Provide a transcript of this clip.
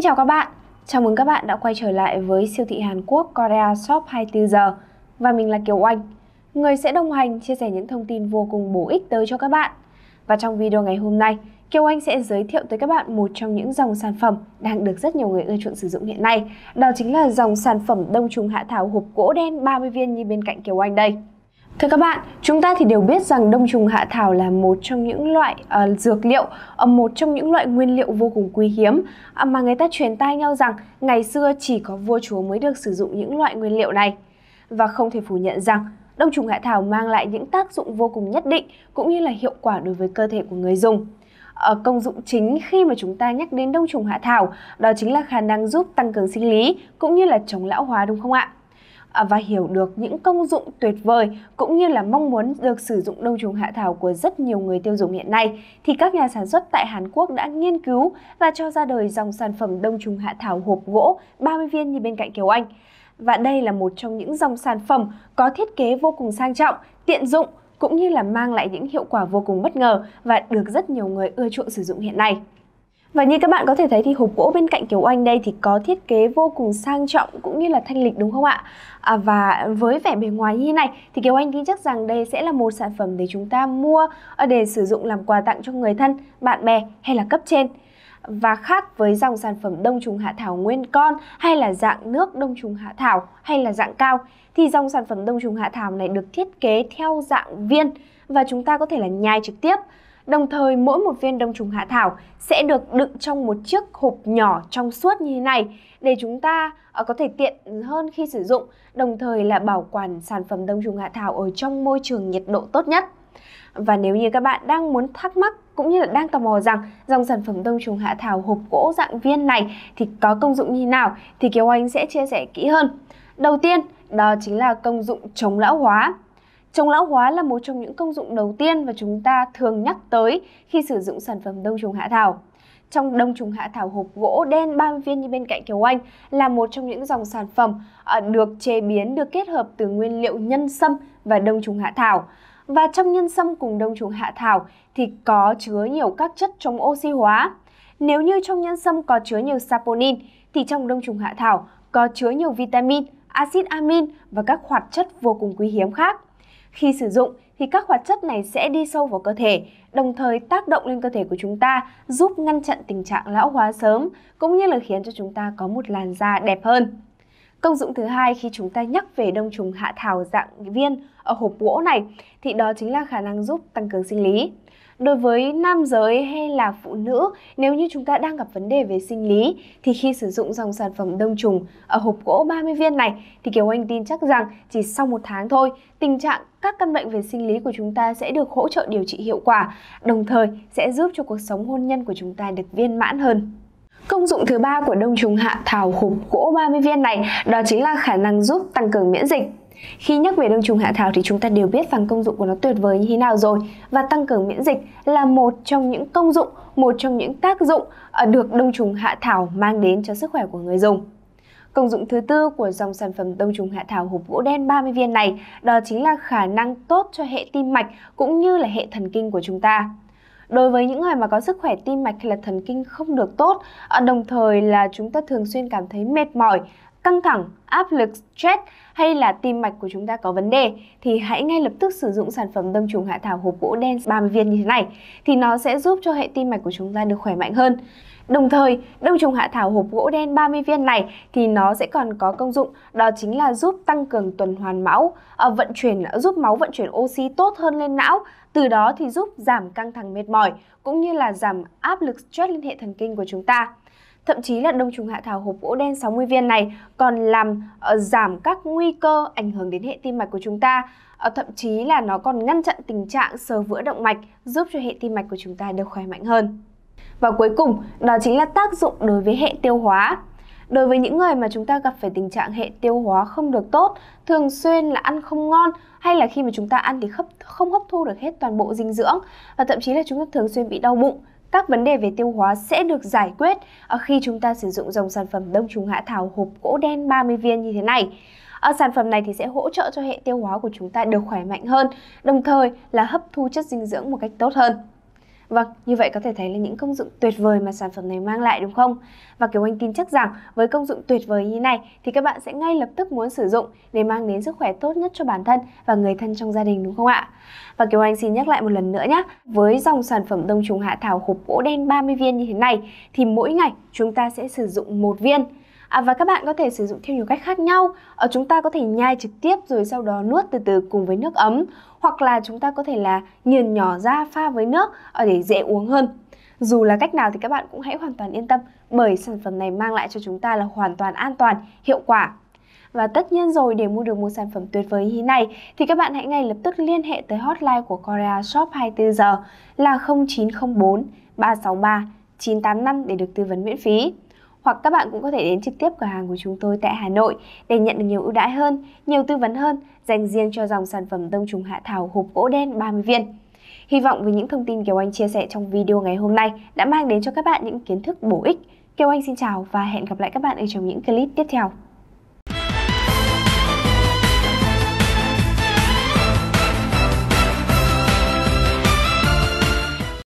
Xin chào các bạn, chào mừng các bạn đã quay trở lại với siêu thị Hàn Quốc Korea Shop 24 giờ và mình là Kiều Oanh, người sẽ đồng hành chia sẻ những thông tin vô cùng bổ ích tới cho các bạn. Và trong video ngày hôm nay, Kiều Anh sẽ giới thiệu tới các bạn một trong những dòng sản phẩm đang được rất nhiều người ưa chuộng sử dụng hiện nay, đó chính là dòng sản phẩm đông trùng hạ thảo hộp gỗ đen 30 viên như bên cạnh Kiều Anh đây. Thưa các bạn, chúng ta thì đều biết rằng đông trùng hạ thảo là một trong những loại uh, dược liệu, uh, một trong những loại nguyên liệu vô cùng quý hiếm uh, mà người ta truyền tai nhau rằng ngày xưa chỉ có vua chúa mới được sử dụng những loại nguyên liệu này. Và không thể phủ nhận rằng đông trùng hạ thảo mang lại những tác dụng vô cùng nhất định cũng như là hiệu quả đối với cơ thể của người dùng. Ở ờ, công dụng chính khi mà chúng ta nhắc đến đông trùng hạ thảo đó chính là khả năng giúp tăng cường sinh lý cũng như là chống lão hóa đúng không ạ? À, và hiểu được những công dụng tuyệt vời cũng như là mong muốn được sử dụng đông trùng hạ thảo của rất nhiều người tiêu dùng hiện nay thì các nhà sản xuất tại Hàn Quốc đã nghiên cứu và cho ra đời dòng sản phẩm đông trùng hạ thảo hộp gỗ 30 viên như bên cạnh Kiều Anh. Và đây là một trong những dòng sản phẩm có thiết kế vô cùng sang trọng, tiện dụng cũng như là mang lại những hiệu quả vô cùng bất ngờ và được rất nhiều người ưa chuộng sử dụng hiện nay. Và như các bạn có thể thấy thì hộp gỗ bên cạnh Kiều Oanh đây thì có thiết kế vô cùng sang trọng cũng như là thanh lịch đúng không ạ? À, và với vẻ bề ngoài như thế này thì Kiều oanh tin chắc rằng đây sẽ là một sản phẩm để chúng ta mua ờ, để sử dụng làm quà tặng cho người thân, bạn bè hay là cấp trên. Và khác với dòng sản phẩm đông trùng hạ thảo nguyên con hay là dạng nước đông trùng hạ thảo hay là dạng cao thì dòng sản phẩm đông trùng hạ thảo này được thiết kế theo dạng viên và chúng ta có thể là nhai trực tiếp Đồng thời mỗi một viên đông trùng hạ thảo sẽ được đựng trong một chiếc hộp nhỏ trong suốt như thế này để chúng ta ờ, có thể tiện hơn khi sử dụng, đồng thời là bảo quản sản phẩm đông trùng hạ thảo ở trong môi trường nhiệt độ tốt nhất. Và nếu như các bạn đang muốn thắc mắc cũng như là đang tò mò rằng dòng sản phẩm đông trùng hạ thảo hộp gỗ dạng viên này thì có công dụng như thế nào thì Kiều Anh sẽ chia sẻ kỹ hơn. Đầu tiên, đó chính là công dụng chống lão hóa. Chống lão hóa là một trong những công dụng đầu tiên và chúng ta thường nhắc tới khi sử dụng sản phẩm đông trùng hạ thảo. Trong đông trùng hạ thảo hộp gỗ đen 3 viên như bên cạnh Kiều Anh là một trong những dòng sản phẩm à, được chế biến được kết hợp từ nguyên liệu nhân sâm và đông trùng hạ thảo. Và trong nhân sâm cùng đông trùng hạ thảo thì có chứa nhiều các chất chống oxy hóa. Nếu như trong nhân sâm có chứa nhiều saponin thì trong đông trùng hạ thảo có chứa nhiều vitamin, axit amin và các hoạt chất vô cùng quý hiếm khác. Khi sử dụng thì các hoạt chất này sẽ đi sâu vào cơ thể, đồng thời tác động lên cơ thể của chúng ta, giúp ngăn chặn tình trạng lão hóa sớm, cũng như là khiến cho chúng ta có một làn da đẹp hơn. Công dụng thứ hai khi chúng ta nhắc về đông trùng hạ thảo dạng viên ở hộp gỗ này thì đó chính là khả năng giúp tăng cường sinh lý. Đối với nam giới hay là phụ nữ, nếu như chúng ta đang gặp vấn đề về sinh lý thì khi sử dụng dòng sản phẩm đông trùng ở hộp gỗ 30 viên này thì Kiều Anh tin chắc rằng chỉ sau một tháng thôi, tình trạng các căn bệnh về sinh lý của chúng ta sẽ được hỗ trợ điều trị hiệu quả, đồng thời sẽ giúp cho cuộc sống hôn nhân của chúng ta được viên mãn hơn. Công dụng thứ ba của đông trùng hạ thảo hộp gỗ 30 viên này đó chính là khả năng giúp tăng cường miễn dịch. Khi nhắc về đông trùng hạ thảo thì chúng ta đều biết rằng công dụng của nó tuyệt vời như thế nào rồi và tăng cường miễn dịch là một trong những công dụng, một trong những tác dụng ờ, được đông trùng hạ thảo mang đến cho sức khỏe của người dùng. Công dụng thứ tư của dòng sản phẩm đông trùng hạ thảo hộp gỗ đen 30 viên này đó chính là khả năng tốt cho hệ tim mạch cũng như là hệ thần kinh của chúng ta. Đối với những người mà có sức khỏe tim mạch hay là thần kinh không được tốt, ờ, đồng thời là chúng ta thường xuyên cảm thấy mệt mỏi, căng thẳng, áp lực, stress hay là tim mạch của chúng ta có vấn đề thì hãy ngay lập tức sử dụng sản phẩm đông trùng hạ thảo hộp gỗ đen 30 viên như thế này thì nó sẽ giúp cho hệ tim mạch của chúng ta được khỏe mạnh hơn. Đồng thời, đông trùng hạ thảo hộp gỗ đen 30 viên này thì nó sẽ còn có công dụng đó chính là giúp tăng cường tuần hoàn máu, ờ, vận chuyển giúp máu vận chuyển oxy tốt hơn lên não, từ đó thì giúp giảm căng thẳng mệt mỏi cũng như là giảm áp lực stress lên hệ thần kinh của chúng ta. Thậm chí là đông trùng hạ thảo hộp gỗ đen 60 viên này còn làm uh, giảm các nguy cơ ảnh hưởng đến hệ tim mạch của chúng ta, uh, thậm chí là nó còn ngăn chặn tình trạng sờ vữa động mạch, giúp cho hệ tim mạch của chúng ta được khỏe mạnh hơn. Và cuối cùng, đó chính là tác dụng đối với hệ tiêu hóa. Đối với những người mà chúng ta gặp phải tình trạng hệ tiêu hóa không được tốt, thường xuyên là ăn không ngon hay là khi mà chúng ta ăn thì hấp, không hấp thu được hết toàn bộ dinh dưỡng và thậm chí là chúng ta thường xuyên bị đau bụng, các vấn đề về tiêu hóa sẽ được giải quyết ờ, khi chúng ta sử dụng dòng sản phẩm đông trùng hạ thảo hộp gỗ đen 30 viên như thế này. Ở ờ, sản phẩm này thì sẽ hỗ trợ cho hệ tiêu hóa của chúng ta được khỏe mạnh hơn, đồng thời là hấp thu chất dinh dưỡng một cách tốt hơn. Vâng, như vậy có thể thấy là những công dụng tuyệt vời mà sản phẩm này mang lại đúng không? Và Kiều Anh tin chắc rằng với công dụng tuyệt vời như này thì các bạn sẽ ngay lập tức muốn sử dụng để mang đến sức khỏe tốt nhất cho bản thân và người thân trong gia đình đúng không ạ? Và Kiều Anh xin nhắc lại một lần nữa nhé, với dòng sản phẩm đông trùng hạ thảo hộp gỗ đen 30 viên như thế này thì mỗi ngày chúng ta sẽ sử dụng một viên à, và các bạn có thể sử dụng theo nhiều cách khác nhau à, chúng ta có thể nhai trực tiếp rồi sau đó nuốt từ từ cùng với nước ấm hoặc là chúng ta có thể là nghiền nhỏ ra pha với nước ờ, để dễ uống hơn dù là cách nào thì các bạn cũng hãy hoàn toàn yên tâm bởi sản phẩm này mang lại cho chúng ta là hoàn toàn an toàn, hiệu quả. Và tất nhiên rồi để mua được một sản phẩm tuyệt vời như này thì các bạn hãy ngay lập tức liên hệ tới hotline của Korea Shop 24 giờ là 0904 363 985 để được tư vấn miễn phí hoặc các bạn cũng có thể đến trực tiếp cửa hàng của chúng tôi tại Hà Nội để nhận được nhiều ưu đãi hơn, nhiều tư vấn hơn dành riêng cho dòng sản phẩm đông trùng hạ thảo hộp gỗ đen 30 viên. Hy vọng với những thông tin Kiều Anh chia sẻ trong video ngày hôm nay đã mang đến cho các bạn những kiến thức bổ ích. Kiều Anh xin chào và hẹn gặp lại các bạn ở trong những clip tiếp theo.